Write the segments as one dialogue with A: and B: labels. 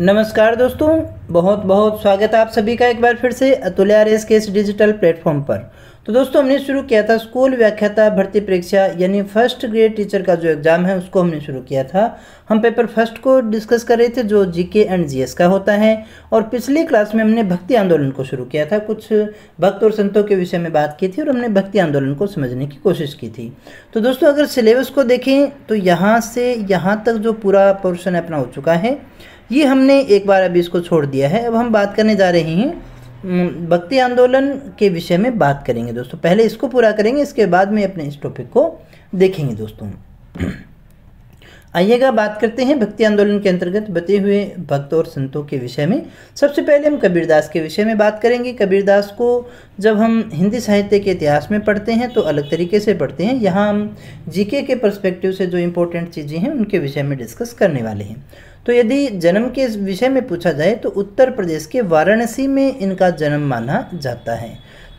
A: नमस्कार दोस्तों बहुत बहुत स्वागत है आप सभी का एक बार फिर से अतुल्य आर एस के इस डिजिटल प्लेटफॉर्म पर तो दोस्तों हमने शुरू किया था स्कूल व्याख्याता भर्ती परीक्षा यानी फर्स्ट ग्रेड टीचर का जो एग्ज़ाम है उसको हमने शुरू किया था हम पेपर फर्स्ट को डिस्कस कर रहे थे जो जीके एंड जीएस का होता है और पिछली क्लास में हमने भक्ति आंदोलन को शुरू किया था कुछ भक्त और संतों के विषय में बात की थी और हमने भक्ति आंदोलन को समझने की कोशिश की थी तो दोस्तों अगर सिलेबस को देखें तो यहाँ से यहाँ तक जो पूरा पोर्शन अपना हो चुका है ये हमने एक बार अभी इसको छोड़ दिया है अब हम बात करने जा रहे हैं भक्ति आंदोलन के विषय में बात करेंगे दोस्तों पहले इसको पूरा करेंगे इसके बाद में अपने इस टॉपिक को देखेंगे दोस्तों आइएगा बात करते हैं भक्ति आंदोलन के अंतर्गत बते हुए भक्त और संतों के विषय में सबसे पहले हम कबीरदास के विषय में बात करेंगे कबीरदास को जब हम हिंदी साहित्य के इतिहास में पढ़ते हैं तो अलग तरीके से पढ़ते हैं यहाँ हम जीके के पर्सपेक्टिव से जो इम्पोर्टेंट चीज़ें हैं उनके विषय में डिस्कस करने वाले हैं तो यदि जन्म के इस विषय में पूछा जाए तो उत्तर प्रदेश के वाराणसी में इनका जन्म माना जाता है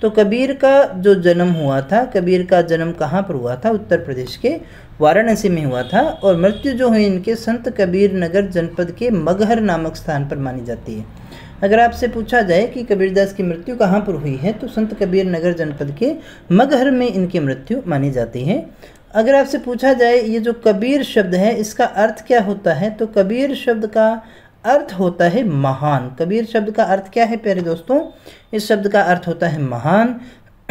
A: तो कबीर का जो जन्म हुआ था कबीर का जन्म कहाँ पर हुआ था उत्तर प्रदेश के वाराणसी में हुआ था और मृत्यु जो हुई इनके संत कबीर नगर जनपद के मगहर नामक स्थान पर मानी जाती है अगर आपसे पूछा जाए कि कबीरदास की मृत्यु कहाँ पर हुई है तो संत कबीर नगर जनपद के मगहर में इनकी मृत्यु मानी जाती है अगर आपसे पूछा जाए ये जो कबीर शब्द है इसका अर्थ क्या होता है तो कबीर शब्द का अर्थ होता है महान कबीर शब्द का अर्थ क्या है प्यारे दोस्तों इस शब्द का अर्थ होता है महान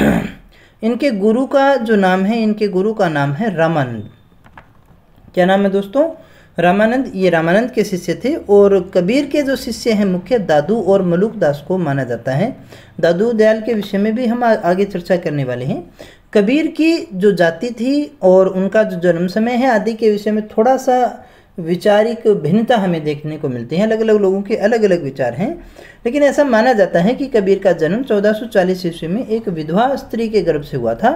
A: इनके गुरु का जो नाम है इनके गुरु का नाम है रामानंद क्या नाम है दोस्तों रामानंद ये रामानंद के शिष्य थे और कबीर के जो शिष्य हैं मुख्य दादू और मलुक दास को माना जाता है दादू दयाल के विषय में भी हम आगे चर्चा करने वाले हैं कबीर की जो जाति थी और उनका जो जन्म समय है आदि के विषय में थोड़ा सा विचारिक भिन्नता हमें देखने को मिलती है अलग अलग लोगों के अलग अलग विचार हैं लेकिन ऐसा माना जाता है कि कबीर का जन्म 1440 ईस्वी में एक विधवा स्त्री के गर्भ से हुआ था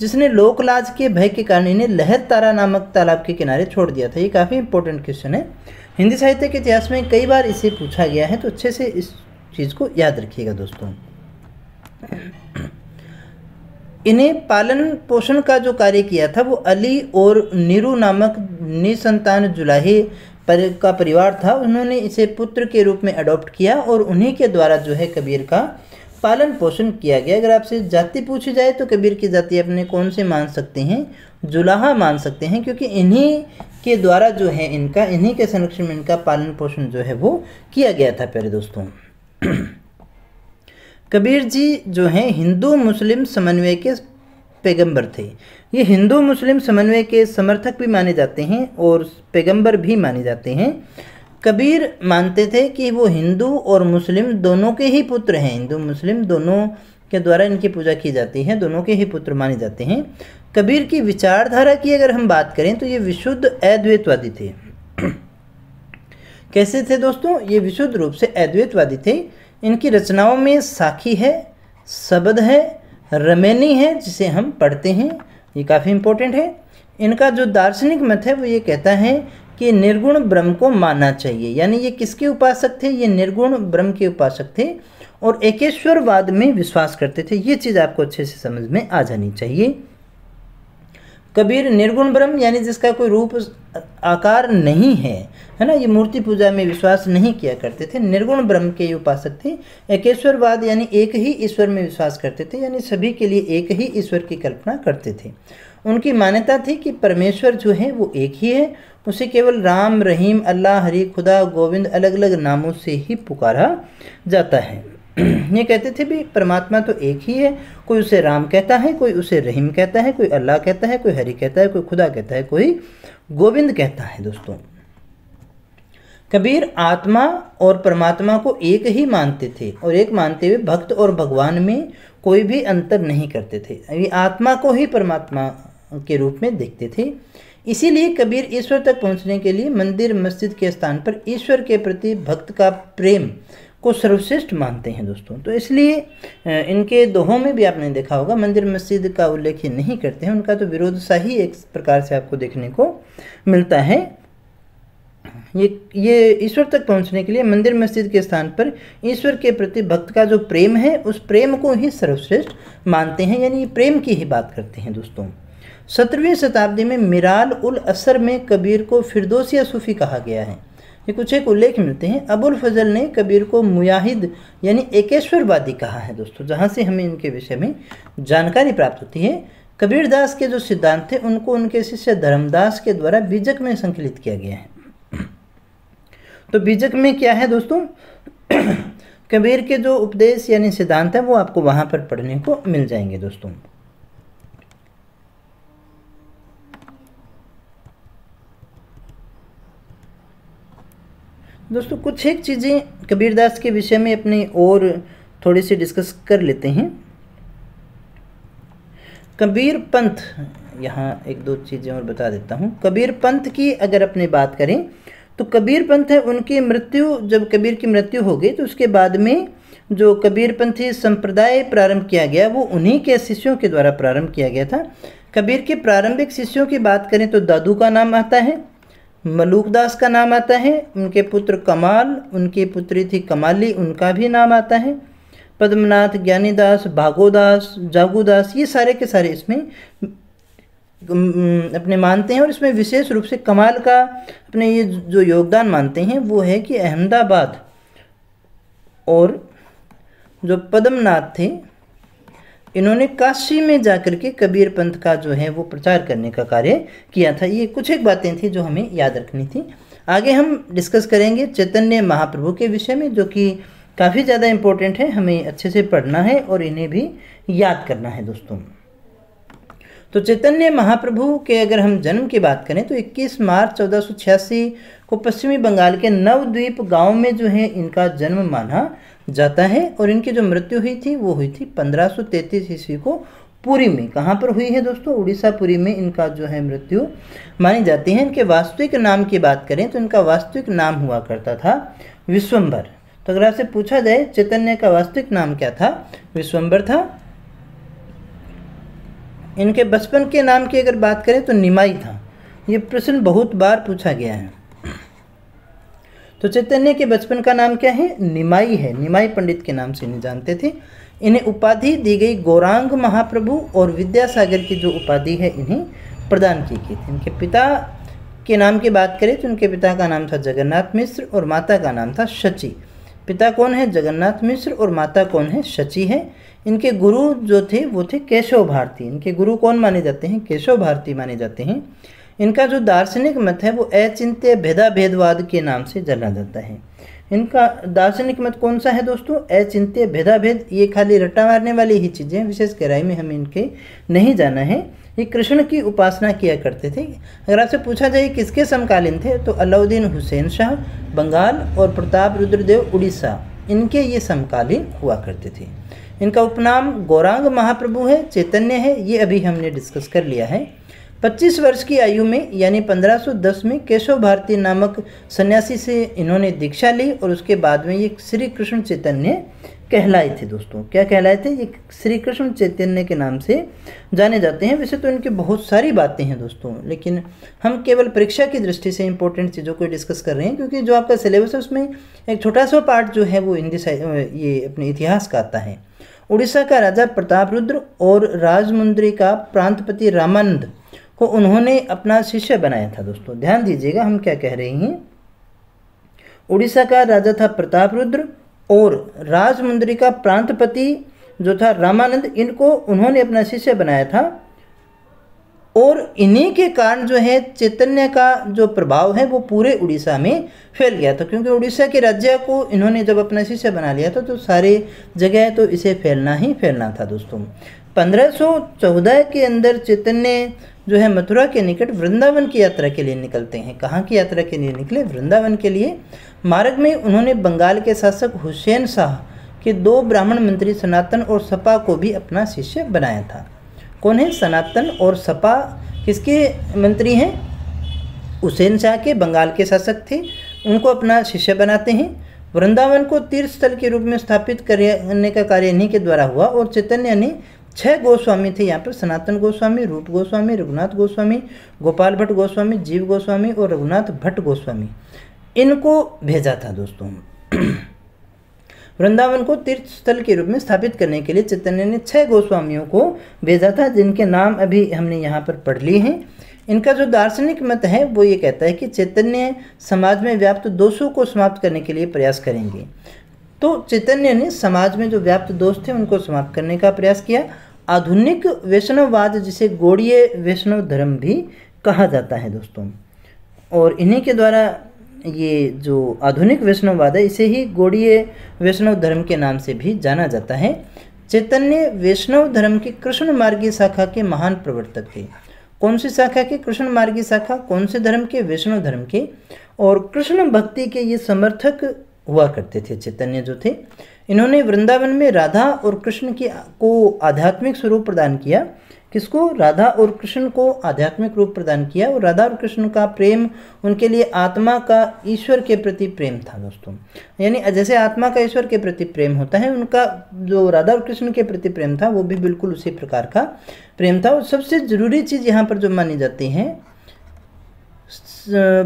A: जिसने लोकलाज के भय के कारण इन्हें लहर तारा नामक तालाब के किनारे छोड़ दिया था ये काफ़ी इंपॉर्टेंट क्वेश्चन है हिंदी साहित्य के इतिहास में कई बार इसे पूछा गया है तो अच्छे से इस चीज़ को याद रखिएगा दोस्तों इन्हें पालन पोषण का जो कार्य किया था वो अली और नीरू नामक निसंतान जुलाहे पर का परिवार था उन्होंने इसे पुत्र के रूप में अडॉप्ट किया और उन्हीं के द्वारा जो है कबीर का पालन पोषण किया गया अगर आपसे जाति पूछी जाए तो कबीर की जाति अपने कौन से मान सकते हैं जुलाहा मान सकते हैं क्योंकि इन्हीं के द्वारा जो है इनका इन्हीं के संरक्षण में इनका पालन पोषण जो है वो किया गया था प्यारे दोस्तों कबीर जी जो हैं हिंदू मुस्लिम समन्वय के पैगंबर थे ये हिंदू मुस्लिम समन्वय के समर्थक भी माने जाते हैं और पैगंबर भी माने जाते हैं कबीर मानते थे कि वो हिंदू और मुस्लिम दोनों के ही पुत्र हैं हिंदू मुस्लिम दोनों के द्वारा इनकी पूजा की जाती है दोनों के ही पुत्र माने जाते हैं कबीर की विचारधारा की अगर हम बात करें तो ये विशुद्ध अद्वैतवादी थे कैसे थे दोस्तों ये विशुद्ध रूप से अद्वैतवादी थे इनकी रचनाओं में साखी है शबद है रमेनी है जिसे हम पढ़ते हैं ये काफ़ी इम्पोर्टेंट है इनका जो दार्शनिक मत है वो ये कहता है कि निर्गुण ब्रह्म को मानना चाहिए यानी ये किसके उपासक थे ये निर्गुण ब्रह्म के उपासक थे और एकेश्वरवाद में विश्वास करते थे ये चीज़ आपको अच्छे से समझ में आ जानी चाहिए कबीर निर्गुण ब्रह्म यानी जिसका कोई रूप आकार नहीं है है ना ये मूर्ति पूजा में विश्वास नहीं किया करते थे निर्गुण ब्रह्म के उपासक थे एकेश्वरवाद यानी एक ही ईश्वर में विश्वास करते थे यानी सभी के लिए एक ही ईश्वर की कल्पना करते थे उनकी मान्यता थी कि परमेश्वर जो है वो एक ही है उसे केवल राम रहीम अल्लाह हरी खुदा गोविंद अलग अलग नामों से ही पुकारा जाता है ये कहते थे भी परमात्मा तो एक ही है कोई उसे राम कहता है कोई उसे रहीम कहता है कोई अल्लाह कहता है कोई हरि कहता है कोई खुदा कहता है कोई गोविंद कहता है दोस्तों कबीर आत्मा और परमात्मा को एक ही मानते थे और एक मानते हुए भक्त और भगवान में कोई भी अंतर नहीं करते थे अभी आत्मा को ही परमात्मा के रूप में देखते थे इसीलिए कबीर ईश्वर तक पहुंचने के लिए मंदिर मस्जिद के स्थान पर ईश्वर के प्रति भक्त का प्रेम को सर्वश्रेष्ठ मानते हैं दोस्तों तो इसलिए इनके दोहों में भी आपने देखा होगा मंदिर मस्जिद का उल्लेख नहीं करते हैं उनका तो विरोध सा ही एक प्रकार से आपको देखने को मिलता है ये ये ईश्वर तक पहुंचने के लिए मंदिर मस्जिद के स्थान पर ईश्वर के प्रति भक्त का जो प्रेम है उस प्रेम को ही सर्वश्रेष्ठ मानते हैं यानी प्रेम की ही बात करते हैं दोस्तों सत्रहवीं शताब्दी में मिराल उल असर में कबीर को फिरदोसिया सूफ़ी कहा गया है ये कुछ एक उल्लेख मिलते हैं अबुल फजल ने कबीर को मुयाहिद यानी एकेश्वरवादी कहा है दोस्तों जहाँ से हमें इनके विषय में जानकारी प्राप्त होती है कबीर दास के जो सिद्धांत थे उनको उनके शिष्य धर्मदास के द्वारा बीजक में संकलित किया गया है तो बीजक में क्या है दोस्तों कबीर के जो उपदेश यानी सिद्धांत है वो आपको वहाँ पर पढ़ने को मिल जाएंगे दोस्तों दोस्तों कुछ एक चीज़ें कबीरदास के विषय में अपने और थोड़ी सी डिस्कस कर लेते हैं कबीर पंथ यहाँ एक दो चीज़ें और बता देता हूँ कबीर पंथ की अगर अपने बात करें तो कबीर पंथ है उनकी मृत्यु जब कबीर की मृत्यु हो गई तो उसके बाद में जो कबीरपंथी संप्रदाय प्रारंभ किया गया वो उन्हीं के शिष्यों के द्वारा प्रारंभ किया गया था कबीर के प्रारंभिक शिष्यों की बात करें तो दादू का नाम आता है मलूकदास का नाम आता है उनके पुत्र कमाल उनकी पुत्री थी कमाली उनका भी नाम आता है पद्मनाथ ज्ञानीदास भागोदास जागोदास ये सारे के सारे इसमें अपने मानते हैं और इसमें विशेष रूप से कमाल का अपने ये जो योगदान मानते हैं वो है कि अहमदाबाद और जो पद्मनाथ थे इन्होंने काशी में जाकर के कबीर पंथ का जो है वो प्रचार करने का कार्य किया था ये कुछ एक बातें थी जो हमें याद रखनी थी आगे हम डिस्कस करेंगे चैतन्य महाप्रभु के विषय में जो कि काफ़ी ज़्यादा इम्पोर्टेंट है हमें अच्छे से पढ़ना है और इन्हें भी याद करना है दोस्तों तो चैतन्य महाप्रभु के अगर हम जन्म की बात करें तो 21 मार्च चौदह को पश्चिमी बंगाल के नवद्वीप गांव में जो है इनका जन्म माना जाता है और इनकी जो मृत्यु हुई थी वो हुई थी 1533 ईस्वी को पुरी में कहाँ पर हुई है दोस्तों उड़ीसा पुरी में इनका जो है मृत्यु मानी जाती है इनके वास्तविक नाम की बात करें तो इनका वास्तविक नाम हुआ करता था विश्वम्भर तो अगर आपसे पूछा जाए चैतन्य का वास्तविक नाम क्या था विश्वम्बर था इनके बचपन के नाम की अगर बात करें तो निमाई था ये प्रश्न बहुत बार पूछा गया है तो चैतन्य के बचपन का नाम क्या है निमाई है निमाई पंडित के नाम से इन्हें जानते थे इन्हें उपाधि दी गई गौरांग महाप्रभु और विद्यासागर की जो उपाधि है इन्हें प्रदान की गई थी इनके पिता के नाम की बात करें तो उनके पिता का नाम था जगन्नाथ मिश्र और माता का नाम था शची पिता कौन है जगन्नाथ मिश्र और माता कौन है शची है इनके गुरु जो थे वो थे केशव भारती इनके गुरु कौन माने जाते हैं केशव भारती माने जाते हैं इनका जो दार्शनिक मत है वो अचिंत्य भेदा भेदवाद के नाम से जाना जाता है इनका दार्शनिक मत कौन सा है दोस्तों अचिंत्य भेदा भेद ये खाली रट्टा मारने वाली ही चीज़ें विशेष गहराई में हमें इनके नहीं जाना है ये कृष्ण की उपासना किया करते थे अगर आपसे पूछा जाए किसके समकालीन थे तो अलाउद्दीन हुसैन शाह बंगाल और प्रताप रुद्रदेव उड़ीसा इनके ये समकालीन हुआ करते थे इनका उपनाम गौरांग महाप्रभु है चैतन्य है ये अभी हमने डिस्कस कर लिया है 25 वर्ष की आयु में यानी 1510 में केशव भारती नामक सन्यासी से इन्होंने दीक्षा ली और उसके बाद में ये श्री कृष्ण चैतन्य कहलाए थे दोस्तों क्या कहलाए थे ये श्री कृष्ण चैतन्य के नाम से जाने जाते हैं वैसे तो इनकी बहुत सारी बातें हैं दोस्तों लेकिन हम केवल परीक्षा की दृष्टि से इंपॉर्टेंट चीज़ों को डिस्कस कर रहे हैं क्योंकि जो आपका सिलेबस है उसमें एक छोटा सा पार्ट जो है वो हिंदी ये अपने इतिहास का आता है उड़ीसा का राजा प्रताप रुद्र और राजमुंद्री का प्रांतपति रामानंद को उन्होंने अपना शिष्य बनाया था दोस्तों ध्यान दीजिएगा हम क्या कह रहे हैं उड़ीसा का राजा था प्रताप रुद्र और राजमुंद्री का प्रांतपति जो था रामानंद इनको उन्होंने अपना शिष्य बनाया था और इन्हीं के कारण जो है चैतन्य का जो प्रभाव है वो पूरे उड़ीसा में फैल गया था क्योंकि उड़ीसा के राज्य को इन्होंने जब अपना शिष्य बना लिया था तो सारे जगह तो इसे फैलना ही फैलना था दोस्तों 1514 के अंदर चैतन्य जो है मथुरा के निकट वृंदावन की यात्रा के लिए निकलते हैं कहाँ की यात्रा के लिए निकले वृंदावन के लिए मार्ग में उन्होंने बंगाल के शासक हुसैन शाह के दो ब्राह्मण मंत्री सनातन और सपा को भी अपना शिष्य बनाया था कौन है सनातन और सपा किसके मंत्री हैं हुसैन शाह के बंगाल के शासक थे उनको अपना शिष्य बनाते हैं वृंदावन को तीर्थ स्थल के रूप में स्थापित करने का कार्य इन्हीं के द्वारा हुआ और चैतन्य ने छह गोस्वामी थे यहाँ पर सनातन गोस्वामी रूप गोस्वामी रघुनाथ गोस्वामी गोपाल भट्ट गोस्वामी जीव गोस्वामी और रघुनाथ भट्ट गोस्वामी इनको भेजा था दोस्तों वृंदावन को तीर्थ स्थल के रूप में स्थापित करने के लिए चैतन्य ने छह गोस्वामियों को भेजा था जिनके नाम अभी हमने यहाँ पर पढ़ लिए हैं इनका जो दार्शनिक मत है वो ये कहता है कि चैतन्य समाज में व्याप्त दोषों को समाप्त करने के लिए प्रयास करेंगे तो चैतन्य ने समाज में जो व्याप्त दोष थे उनको समाप्त करने का प्रयास किया आधुनिक वैष्णववाद जिसे गौड़ीय वैष्णव धर्म भी कहा जाता है दोस्तों और इन्हीं के द्वारा ये जो आधुनिक वैष्णववाद है इसे ही गौड़ीय वैष्णव धर्म के नाम से भी जाना जाता है चैतन्य वैष्णव धर्म की कृष्ण मार्गी शाखा के महान प्रवर्तक थे कौन सी शाखा के कृष्ण मार्गी शाखा कौन से धर्म के वैष्णव धर्म के और कृष्ण भक्ति के ये समर्थक हुआ करते थे चैतन्य जो थे इन्होंने वृंदावन में राधा और कृष्ण की को आध्यात्मिक स्वरूप प्रदान किया किसको राधा और कृष्ण को आध्यात्मिक रूप प्रदान किया और राधा और कृष्ण का प्रेम उनके लिए आत्मा का ईश्वर के प्रति प्रेम था दोस्तों यानी जैसे आत्मा का ईश्वर के प्रति प्रेम होता है उनका जो राधा और कृष्ण के प्रति प्रेम था वो भी बिल्कुल उसी प्रकार का प्रेम था और सबसे ज़रूरी चीज़ यहाँ पर जो मानी जाती है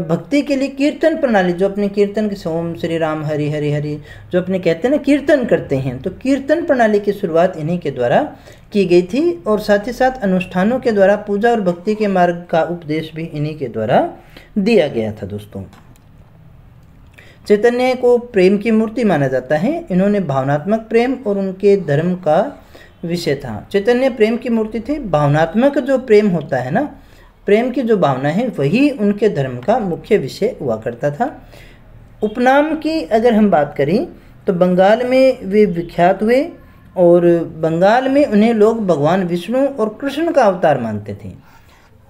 A: भक्ति के लिए कीर्तन प्रणाली जो अपने कीर्तन के ओम श्री राम हरि हरि हरि जो अपने कहते हैं ना कीर्तन करते हैं तो कीर्तन प्रणाली की शुरुआत इन्हीं के द्वारा की गई थी और साथ ही साथ अनुष्ठानों के द्वारा पूजा और भक्ति के मार्ग का उपदेश भी इन्हीं के द्वारा दिया गया था दोस्तों चैतन्य को प्रेम की मूर्ति माना जाता है इन्होंने भावनात्मक प्रेम और उनके धर्म का विषय था चैतन्य प्रेम की मूर्ति थी भावनात्मक जो प्रेम होता है ना प्रेम की जो भावना है वही उनके धर्म का मुख्य विषय हुआ करता था उपनाम की अगर हम बात करें तो बंगाल में वे विख्यात हुए और बंगाल में उन्हें लोग भगवान विष्णु और कृष्ण का अवतार मानते थे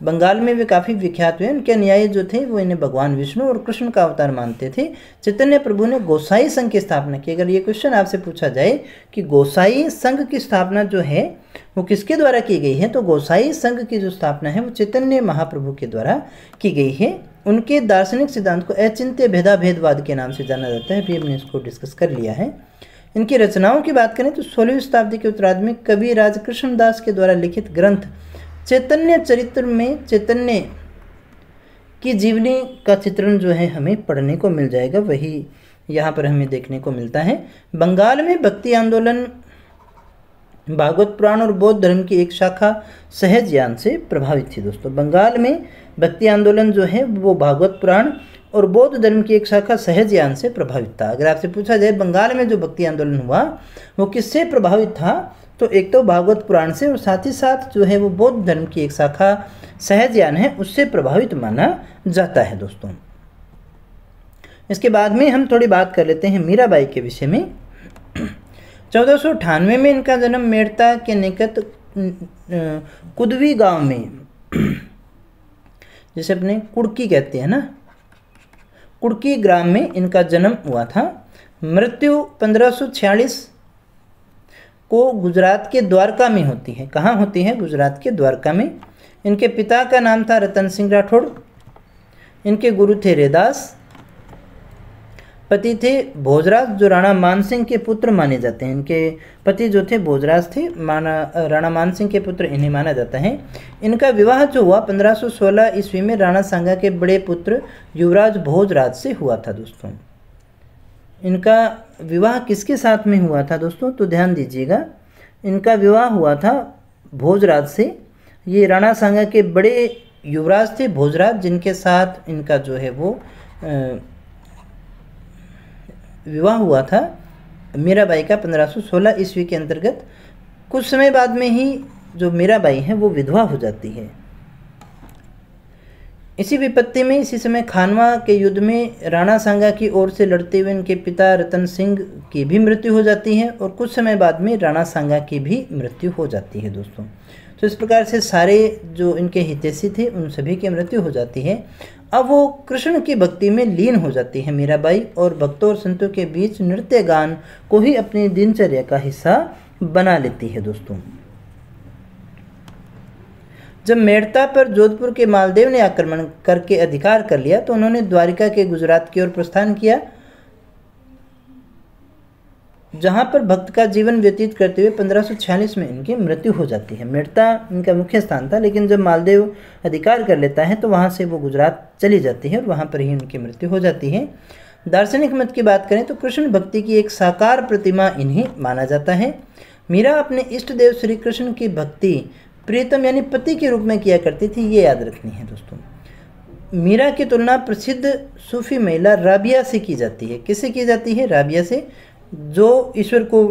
A: बंगाल में वे काफ़ी विख्यात हुए उनके अनुयायी जो थे वो इन्हें भगवान विष्णु और कृष्ण का अवतार मानते थे चैतन्य प्रभु ने गोसाई संघ की स्थापना की अगर ये क्वेश्चन आपसे पूछा जाए कि गोसाई संघ की स्थापना जो है वो किसके द्वारा की गई है तो गोसाई संघ की जो स्थापना है वो चैतन्य महाप्रभु के द्वारा की गई है उनके दार्शनिक सिद्धांत को अचिंत्य भेदा भेदवाद के नाम से जाना जाता है अभी हमने इसको डिस्कस कर लिया है इनकी रचनाओं की बात करें तो सोलहवीं शताब्दी के उत्तरार्ध में कवि राज कृष्णदास के द्वारा लिखित ग्रंथ चैतन्य चरित्र में चैतन्य की जीवनी का चित्रण जो है हमें पढ़ने को मिल जाएगा वही यहाँ पर हमें देखने को मिलता है बंगाल में भक्ति आंदोलन भागवत पुराण और बौद्ध धर्म की एक शाखा सहजयान से प्रभावित थी दोस्तों बंगाल में भक्ति आंदोलन जो है वो भागवत पुराण और बौद्ध धर्म की एक शाखा सहजयान से प्रभावित था अगर आपसे पूछा जाए बंगाल में जो भक्ति आंदोलन हुआ वो किससे प्रभावित था तो एक तो भागवत पुराण से और साथ ही साथ जो है वो बौद्ध धर्म की एक शाखा सहजयान है उससे प्रभावित माना जाता है दोस्तों इसके बाद में हम थोड़ी बात कर लेते हैं मीराबाई के विषय में चौदह में इनका जन्म मेड़ता के निकट कुदवी गांव में जिसे अपने कुड़की कहते हैं ना कुड़की ग्राम में इनका जन्म हुआ था मृत्यु 1546 को गुजरात के द्वारका में होती है कहाँ होती है गुजरात के द्वारका में इनके पिता का नाम था रतन सिंह राठौड़ इनके गुरु थे रेदास पति थे भोजराज जो राणा मानसिंह के पुत्र माने जाते हैं इनके पति जो थे भोजराज थे माना राणा मानसिंह के पुत्र इन्हें माना जाता है इनका विवाह जो हुआ 1516 ईस्वी में राणा सांगा के बड़े पुत्र युवराज भोजराज से हुआ था दोस्तों इनका विवाह किसके साथ में हुआ था दोस्तों तो ध्यान दीजिएगा इनका विवाह हुआ था भोजराज से ये राणा सांगा के बड़े युवराज थे भोजराज जिनके साथ इनका जो है वो आ, विवाह हुआ था बाई का पंद्रह सौ सोलह ईस्वी के अंतर्गत कुछ समय बाद में ही जो बाई है वो विधवा हो जाती है इसी विपत्ति में इसी समय खानवा के युद्ध में राणा सांगा की ओर से लड़ते हुए इनके पिता रतन सिंह की भी मृत्यु हो जाती है और कुछ समय बाद में राणा सांगा की भी मृत्यु हो जाती है दोस्तों तो इस प्रकार से सारे जो इनके हितैषी थे उन सभी की मृत्यु हो जाती है अब वो कृष्ण की भक्ति में लीन हो जाती है मीराबाई और भक्तों और संतों के बीच नृत्य गान को ही अपनी दिनचर्या का हिस्सा बना लेती है दोस्तों जब मेड़ता पर जोधपुर के मालदेव ने आक्रमण करके अधिकार कर लिया तो उन्होंने द्वारिका के गुजरात की ओर प्रस्थान किया जहाँ पर भक्त का जीवन व्यतीत करते हुए पंद्रह में इनकी मृत्यु हो जाती है मृता इनका मुख्य स्थान था लेकिन जब मालदेव अधिकार कर लेता है तो वहाँ से वो गुजरात चली जाती है और वहाँ पर ही इनकी मृत्यु हो जाती है दार्शनिक मत की बात करें तो कृष्ण भक्ति की एक साकार प्रतिमा इन्हें माना जाता है मीरा अपने इष्ट देव श्री कृष्ण की भक्ति प्रीतम यानी पति के रूप में किया करती थी ये याद रखनी है दोस्तों मीरा की तुलना प्रसिद्ध सूफी महिला राबिया से की जाती है किससे की जाती है राबिया से जो ईश्वर को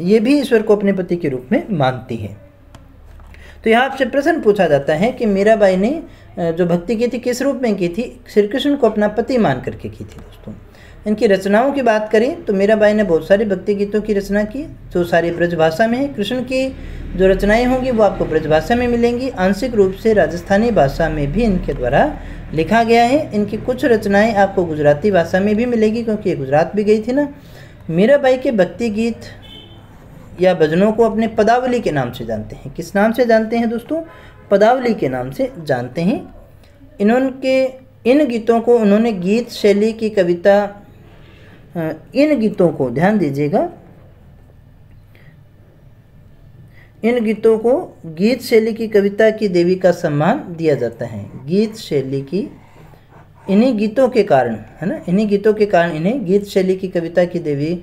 A: ये भी ईश्वर को अपने पति के रूप में मानती है तो यहाँ आपसे प्रश्न पूछा जाता है कि मीराबाई ने जो भक्ति की थी किस रूप में की थी श्री कृष्ण को अपना पति मान करके की थी दोस्तों इनकी रचनाओं की बात करें तो मीराबाई ने बहुत सारी भक्ति गीतों की रचना की जो सारी ब्रजभाषा में है कृष्ण की जो रचनाएं होंगी वो आपको ब्रजभाषा में मिलेंगी आंशिक रूप से राजस्थानी भाषा में भी इनके द्वारा लिखा गया है इनकी कुछ रचनाएं आपको गुजराती भाषा में भी मिलेगी क्योंकि ये गुजरात भी गई थी ना मीरा बाई के भक्ति गीत या भजनों को अपने पदावली के नाम से जानते हैं किस नाम से जानते हैं दोस्तों पदावली के नाम से जानते हैं इन्होंने इन गीतों को उन्होंने गीत शैली की कविता इन गीतों को ध्यान दीजिएगा इन गीतों को गीत शैली की कविता की देवी का सम्मान दिया जाता है गीत शैली की इन्हीं गीतों के कारण है ना इन्हीं गीतों के कारण इन्हें गीत शैली की कविता की देवी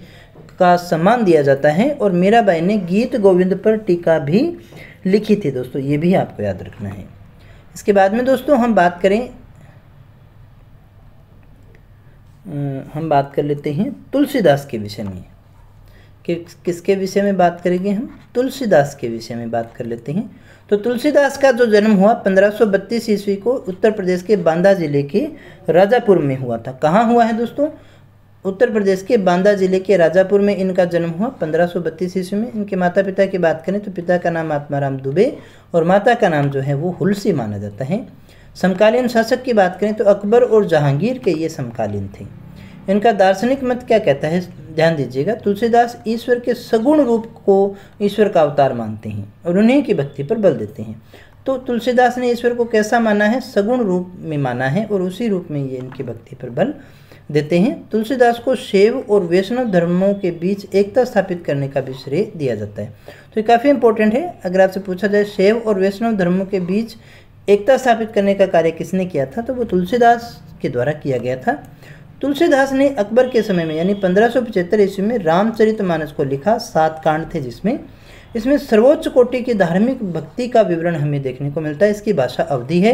A: का सम्मान दिया जाता है और मीराबाई ने गीत गोविंद पर टीका भी लिखी थी दोस्तों ये भी आपको याद रखना है इसके बाद में दोस्तों हम बात करें हम बात कर लेते हैं तुलसीदास के विषय में कि किसके विषय में बात करेंगे हम तुलसीदास के विषय में बात कर लेते हैं तो तुलसीदास का जो जन्म हुआ 1532 ईस्वी को उत्तर प्रदेश के बांदा जिले के राजापुर में हुआ था कहाँ हुआ है दोस्तों उत्तर प्रदेश के बांदा जिले के राजापुर में इनका जन्म हुआ 1532 ईस्वी में इनके माता पिता की बात करें तो पिता का नाम आत्माराम दुबे और माता का नाम जो है वो हुलसी माना जाता है समकालीन शासक की बात करें तो अकबर और जहांगीर के ये समकालीन थे इनका दार्शनिक मत क्या कहता है ध्यान दीजिएगा तुलसीदास ईश्वर के सगुण रूप को ईश्वर का अवतार मानते हैं और उन्हीं की भक्ति पर बल देते हैं तो तुलसीदास ने ईश्वर को कैसा माना है सगुण रूप में माना है और उसी रूप में ये इनकी भक्ति पर बल देते हैं तुलसीदास को शैव और वैष्णव धर्मों के बीच एकता स्थापित करने का भी श्रेय दिया जाता है तो ये काफ़ी इंपॉर्टेंट है अगर आपसे पूछा जाए शैव और वैष्णव धर्मों के बीच एकता स्थापित करने का कार्य किसने किया था तो वो तुलसीदास के द्वारा किया गया था तुलसीदास ने अकबर के समय में यानी पंद्रह ईस्वी में रामचरितमानस को लिखा सात कांड थे जिसमें इसमें सर्वोच्च कोटि की धार्मिक भक्ति का विवरण हमें देखने को मिलता है इसकी भाषा अवधि है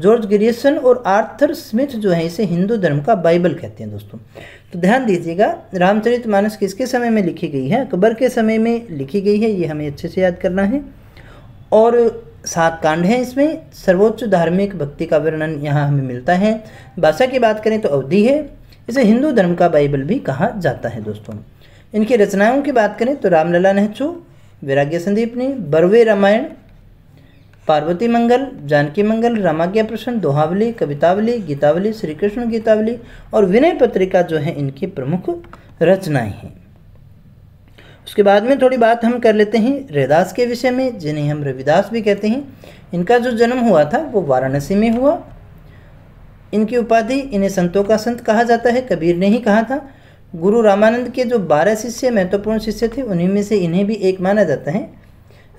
A: जॉर्ज ग्रियसन और आर्थर स्मिथ जो है इसे हिंदू धर्म का बाइबल कहते हैं दोस्तों तो ध्यान दीजिएगा रामचरितमानस किसके समय में लिखी गई है अकबर के समय में लिखी गई है ये हमें अच्छे से याद करना है और सात कांड हैं इसमें सर्वोच्च धार्मिक भक्ति का वर्णन यहाँ हमें मिलता है भाषा की बात करें तो अवधि है इसे हिंदू धर्म का बाइबल भी कहा जाता है दोस्तों इनकी रचनाओं की बात करें तो रामलला नेहचू वैराग्य संदीपनी बरवे रामायण पार्वती मंगल जानकी मंगल रामाज्ञा प्रश्न दोहावली कवितावली गीतावली श्री कृष्ण गीतावली और विनय पत्रिका जो है इनकी प्रमुख रचनाएं हैं उसके बाद में थोड़ी बात हम कर लेते हैं रविदास के विषय में जिन्हें हम रविदास भी कहते हैं इनका जो जन्म हुआ था वो वाराणसी में हुआ इनकी उपाधि इन्हें संतों का संत कहा जाता है कबीर ने ही कहा था गुरु रामानंद के जो बारह शिष्य महत्वपूर्ण शिष्य थे उन्हीं में से इन्हें भी एक माना जाता है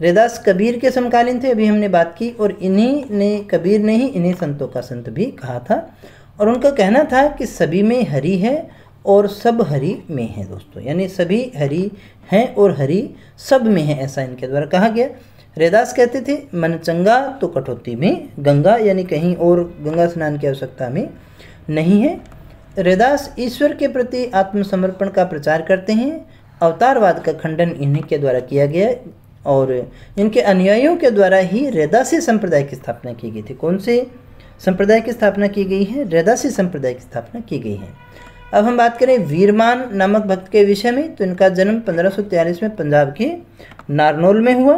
A: रेदास कबीर के समकालीन थे अभी हमने बात की और इन्हीं ने कबीर ने ही इन्हें संतों का संत भी कहा था और उनका कहना था कि सभी में हरी है और सब हरी में है दोस्तों यानी सभी हरी हैं और हरी सब में है ऐसा इनके द्वारा कहा गया रेदास कहते थे मन चंगा तो कटौती में गंगा यानी कहीं और गंगा स्नान की आवश्यकता में नहीं है रेदास ईश्वर के प्रति आत्मसमर्पण का प्रचार करते हैं अवतारवाद का खंडन इन्हीं के द्वारा किया गया और इनके अनुयायियों के द्वारा ही रेदासी संप्रदाय की स्थापना की गई थी कौन से संप्रदाय की स्थापना की गई है रेदासी संप्रदाय की स्थापना की गई है अब हम बात करें वीरमान नामक भक्त के विषय में तो इनका जन्म 1543 में पंजाब के नारनौल में हुआ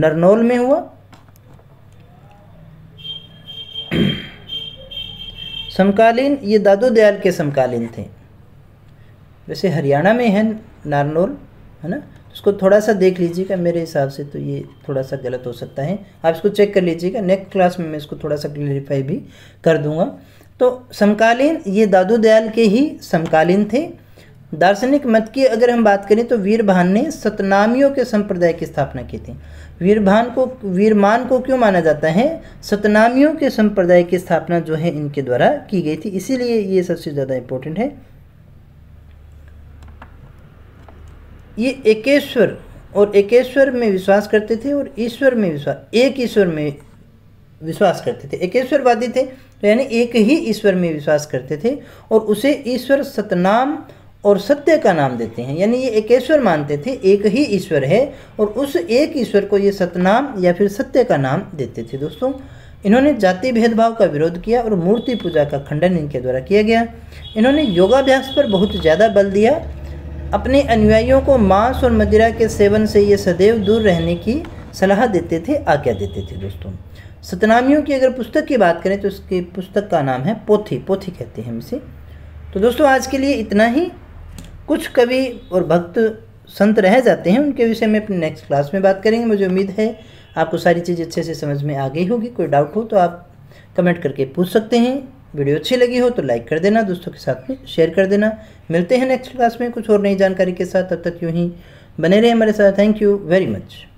A: नरनौल में हुआ समकालीन ये दादू दयाल के समकालीन थे वैसे हरियाणा में है नारनौल है ना उसको थोड़ा सा देख लीजिएगा मेरे हिसाब से तो ये थोड़ा सा गलत हो सकता है आप इसको चेक कर लीजिएगा नेक्स्ट क्लास में मैं इसको थोड़ा सा क्लियरिफाई भी कर दूंगा तो समकालीन ये दादू दयाल के ही समकालीन थे दार्शनिक मत की अगर हम बात करें तो वीरभान ने सतनामियों के संप्रदाय की स्थापना की थी वीरभान को वीरमान को क्यों माना जाता है सतनामियों के संप्रदाय की स्थापना जो है इनके द्वारा की गई थी इसीलिए ये सबसे ज़्यादा इम्पोर्टेंट है ये एकेश्वर और एकेश्वर में विश्वास करते थे और ईश्वर में विश्वास एक ईश्वर में विश्वास करते थे एकेश्वरवादी थे तो यानी एक ही ईश्वर में विश्वास करते थे और उसे ईश्वर सतनाम और सत्य का नाम देते हैं यानी ये एक ईश्वर मानते थे एक ही ईश्वर है और उस एक ईश्वर को ये सतनाम या फिर सत्य का नाम देते थे दोस्तों इन्होंने जाति भेदभाव का विरोध किया और मूर्ति पूजा का खंडन इनके द्वारा किया गया इन्होंने योगाभ्यास पर बहुत ज़्यादा बल दिया अपने अनुयायियों को मांस और मदिरा के सेवन से ये सदैव दूर रहने की सलाह देते थे आज्ञा देते थे दोस्तों सतनामियों की अगर पुस्तक की बात करें तो उसकी पुस्तक का नाम है पोथी पोथी कहते हैं हम इसे तो दोस्तों आज के लिए इतना ही कुछ कवि और भक्त संत रह जाते हैं उनके विषय में अपने नेक्स्ट क्लास में बात करेंगे मुझे उम्मीद है आपको सारी चीज़ अच्छे से समझ में आ गई होगी कोई डाउट हो तो आप कमेंट करके पूछ सकते हैं वीडियो अच्छी लगी हो तो लाइक कर देना दोस्तों के साथ में शेयर कर देना मिलते हैं नेक्स्ट क्लास में कुछ और नई जानकारी के साथ तब तक यूँ ही बने रहे हमारे साथ थैंक यू वेरी मच